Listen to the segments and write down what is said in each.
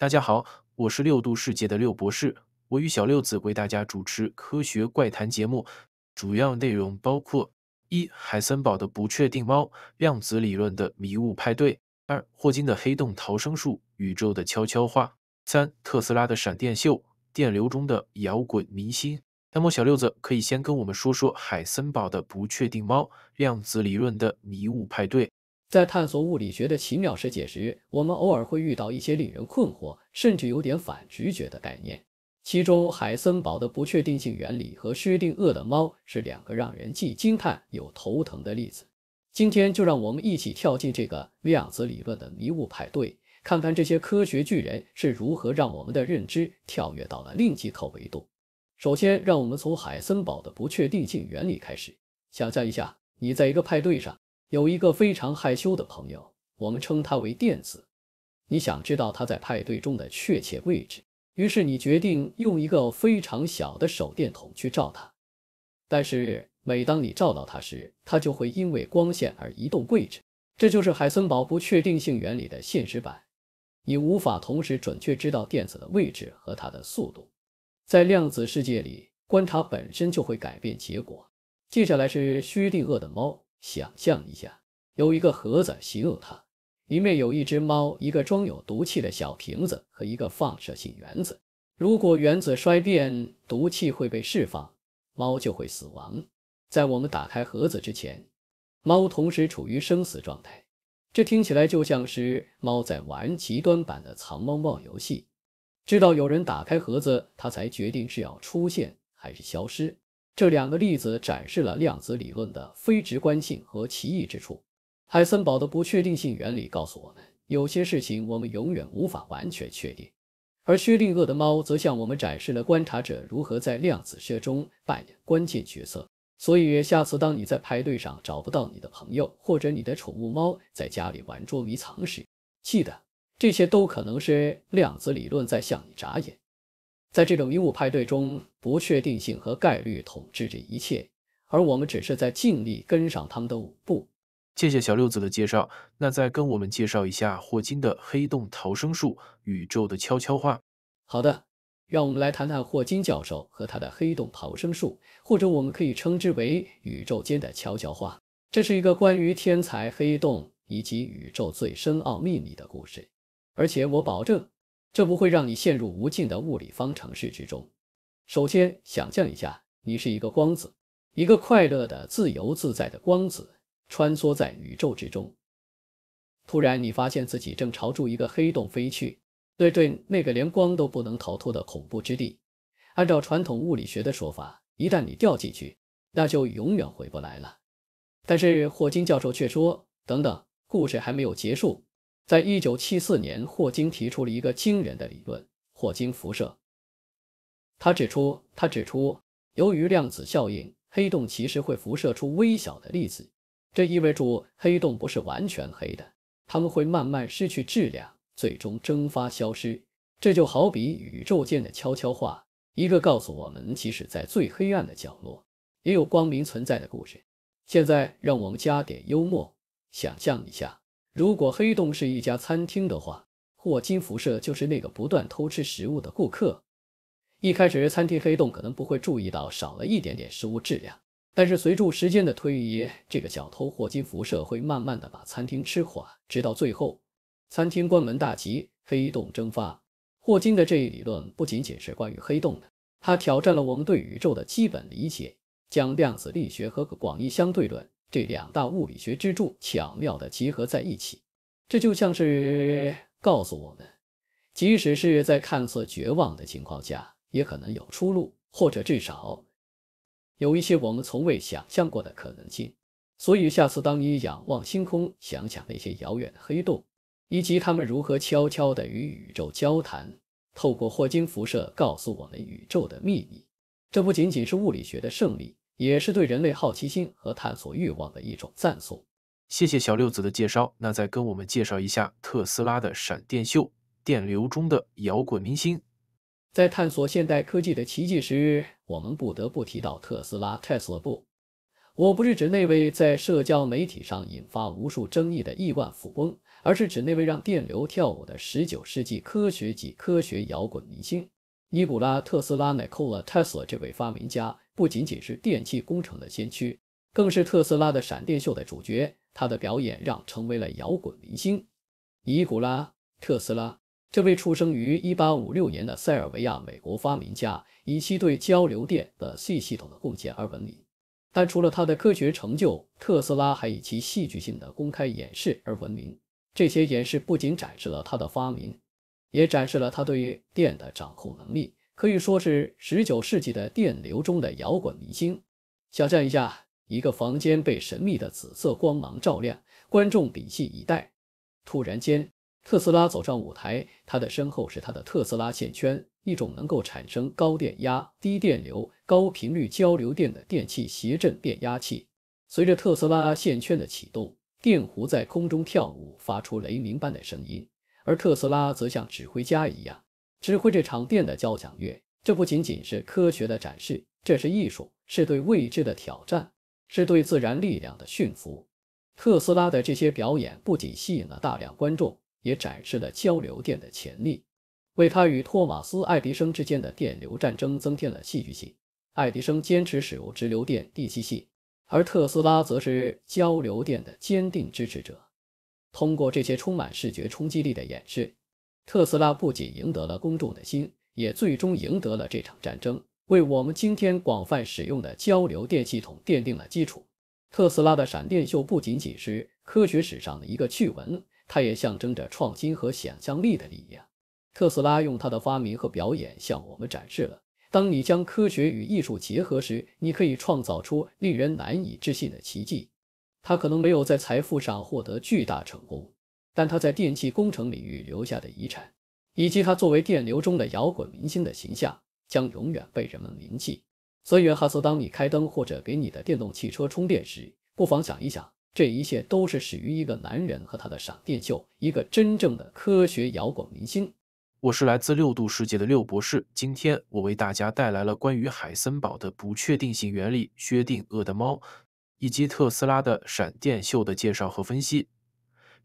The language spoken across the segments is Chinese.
大家好，我是六度世界的六博士，我与小六子为大家主持《科学怪谈》节目，主要内容包括：一、海森堡的不确定猫，量子理论的迷雾派对；二、霍金的黑洞逃生术，宇宙的悄悄话；三、特斯拉的闪电秀，电流中的摇滚明星。那么小六子可以先跟我们说说海森堡的不确定猫，量子理论的迷雾派对。在探索物理学的奇妙世界时，我们偶尔会遇到一些令人困惑，甚至有点反直觉的概念。其中，海森堡的不确定性原理和薛定谔的猫是两个让人既惊叹又头疼的例子。今天，就让我们一起跳进这个量子理论的迷雾派对，看看这些科学巨人是如何让我们的认知跳跃到了另几个维度。首先，让我们从海森堡的不确定性原理开始。想象一下，你在一个派对上。有一个非常害羞的朋友，我们称他为电子。你想知道他在派对中的确切位置，于是你决定用一个非常小的手电筒去照他。但是每当你照到他时，他就会因为光线而移动位置。这就是海森堡不确定性原理的现实版：你无法同时准确知道电子的位置和它的速度。在量子世界里，观察本身就会改变结果。接下来是薛定谔的猫。想象一下，有一个盒子，吸有它里面有一只猫、一个装有毒气的小瓶子和一个放射性原子。如果原子衰变，毒气会被释放，猫就会死亡。在我们打开盒子之前，猫同时处于生死状态。这听起来就像是猫在玩极端版的藏猫猫游戏，直到有人打开盒子，它才决定是要出现还是消失。这两个例子展示了量子理论的非直观性和奇异之处。海森堡的不确定性原理告诉我们，有些事情我们永远无法完全确定；而薛定谔的猫则向我们展示了观察者如何在量子世界中扮演关键角色。所以，下次当你在派对上找不到你的朋友，或者你的宠物猫在家里玩捉迷藏时，记得这些都可能是量子理论在向你眨眼。在这种鹦鹉派对中，不确定性和概率统治着一切，而我们只是在尽力跟上他们的舞步。谢谢小六子的介绍，那再跟我们介绍一下霍金的《黑洞逃生术：宇宙的悄悄话》。好的，让我们来谈谈霍金教授和他的黑洞逃生术，或者我们可以称之为宇宙间的悄悄话。这是一个关于天才黑洞以及宇宙最深奥秘密的故事，而且我保证。这不会让你陷入无尽的物理方程式之中。首先，想象一下，你是一个光子，一个快乐的、自由自在的光子，穿梭在宇宙之中。突然，你发现自己正朝住一个黑洞飞去，对对，那个连光都不能逃脱的恐怖之地。按照传统物理学的说法，一旦你掉进去，那就永远回不来了。但是霍金教授却说：“等等，故事还没有结束。”在一九七四年，霍金提出了一个惊人的理论——霍金辐射。他指出，他指出，由于量子效应，黑洞其实会辐射出微小的粒子。这意味着黑洞不是完全黑的，它们会慢慢失去质量，最终蒸发消失。这就好比宇宙间的悄悄话，一个告诉我们，即使在最黑暗的角落，也有光明存在的故事。现在，让我们加点幽默，想象一下。如果黑洞是一家餐厅的话，霍金辐射就是那个不断偷吃食物的顾客。一开始，餐厅黑洞可能不会注意到少了一点点食物质量，但是随着时间的推移，这个小偷霍金辐射会慢慢的把餐厅吃垮，直到最后，餐厅关门大吉，黑洞蒸发。霍金的这一理论不仅仅是关于黑洞的，它挑战了我们对宇宙的基本理解，将量子力学和广义相对论。这两大物理学支柱巧妙地结合在一起，这就像是告诉我们，即使是在看似绝望的情况下，也可能有出路，或者至少有一些我们从未想象过的可能性。所以下次当你仰望星空，想想那些遥远的黑洞，以及他们如何悄悄地与宇宙交谈，透过霍金辐射告诉我们宇宙的秘密，这不仅仅是物理学的胜利。也是对人类好奇心和探索欲望的一种赞颂。谢谢小六子的介绍。那再跟我们介绍一下特斯拉的闪电秀，电流中的摇滚明星。在探索现代科技的奇迹时，我们不得不提到特斯拉 （Tesla）。我不是指那位在社交媒体上引发无数争议的亿万富翁，而是指那位让电流跳舞的19世纪科学及科学摇滚明星——尼古拉·特斯拉 （Nikola Tesla）。这位发明家。不仅仅是电气工程的先驱，更是特斯拉的闪电秀的主角。他的表演让成为了摇滚明星。伊古拉特斯拉，这位出生于1856年的塞尔维亚美国发明家，以其对交流电的 C 系统的贡献而闻名。但除了他的科学成就，特斯拉还以其戏剧性的公开演示而闻名。这些演示不仅展示了他的发明，也展示了他对于电的掌控能力。可以说是十九世纪的电流中的摇滚明星。想象一下，一个房间被神秘的紫色光芒照亮，观众屏息以待。突然间，特斯拉走上舞台，他的身后是他的特斯拉线圈，一种能够产生高电压、低电流、高频率交流电的电气谐振变压器。随着特斯拉线圈的启动，电弧在空中跳舞，发出雷鸣般的声音，而特斯拉则像指挥家一样。指挥这场电的交响乐，这不仅仅是科学的展示，这是艺术，是对未知的挑战，是对自然力量的驯服。特斯拉的这些表演不仅吸引了大量观众，也展示了交流电的潜力，为他与托马斯·爱迪生之间的电流战争增添了戏剧性。爱迪生坚持使用直流电，第七系，而特斯拉则是交流电的坚定支持者。通过这些充满视觉冲击力的演示。特斯拉不仅赢得了公众的心，也最终赢得了这场战争，为我们今天广泛使用的交流电系统奠定了基础。特斯拉的闪电秀不仅仅是科学史上的一个趣闻，它也象征着创新和想象力的力量。特斯拉用他的发明和表演向我们展示了，当你将科学与艺术结合时，你可以创造出令人难以置信的奇迹。他可能没有在财富上获得巨大成功。但他在电气工程领域留下的遗产，以及他作为电流中的摇滚明星的形象，将永远被人们铭记。所以，哈斯，当你开灯或者给你的电动汽车充电时，不妨想一想，这一切都是始于一个男人和他的闪电秀，一个真正的科学摇滚明星。我是来自六度世界的六博士。今天我为大家带来了关于海森堡的不确定性原理、薛定谔的猫，以及特斯拉的闪电秀的介绍和分析。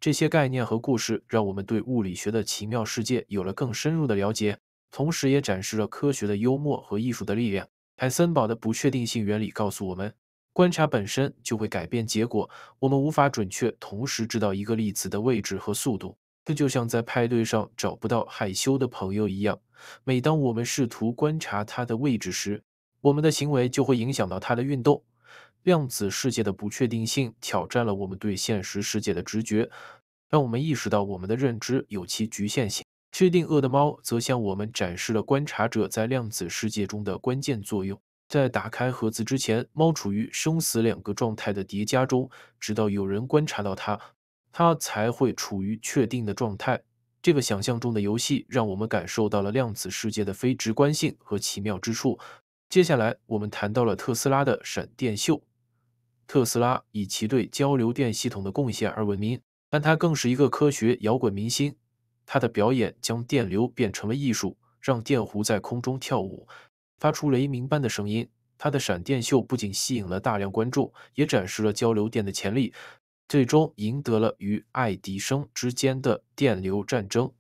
这些概念和故事让我们对物理学的奇妙世界有了更深入的了解，同时也展示了科学的幽默和艺术的力量。海森堡的不确定性原理告诉我们，观察本身就会改变结果。我们无法准确同时知道一个粒子的位置和速度。这就像在派对上找不到害羞的朋友一样。每当我们试图观察它的位置时，我们的行为就会影响到它的运动。量子世界的不确定性挑战了我们对现实世界的直觉，让我们意识到我们的认知有其局限性。确定恶的猫则向我们展示了观察者在量子世界中的关键作用。在打开盒子之前，猫处于生死两个状态的叠加中，直到有人观察到它，它才会处于确定的状态。这个想象中的游戏让我们感受到了量子世界的非直观性和奇妙之处。接下来，我们谈到了特斯拉的闪电秀。特斯拉以其对交流电系统的贡献而闻名，但他更是一个科学摇滚明星。他的表演将电流变成了艺术，让电弧在空中跳舞，发出雷鸣般的声音。他的闪电秀不仅吸引了大量观众，也展示了交流电的潜力，最终赢得了与爱迪生之间的电流战争。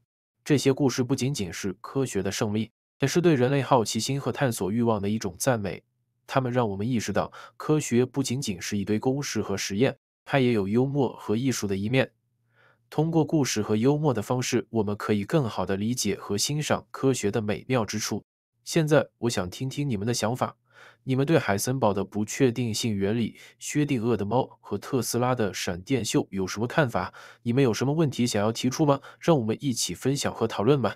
这些故事不仅仅是科学的胜利，也是对人类好奇心和探索欲望的一种赞美。他们让我们意识到，科学不仅仅是一堆公式和实验，它也有幽默和艺术的一面。通过故事和幽默的方式，我们可以更好地理解和欣赏科学的美妙之处。现在，我想听听你们的想法，你们对海森堡的不确定性原理、薛定谔的猫和特斯拉的闪电秀有什么看法？你们有什么问题想要提出吗？让我们一起分享和讨论吧。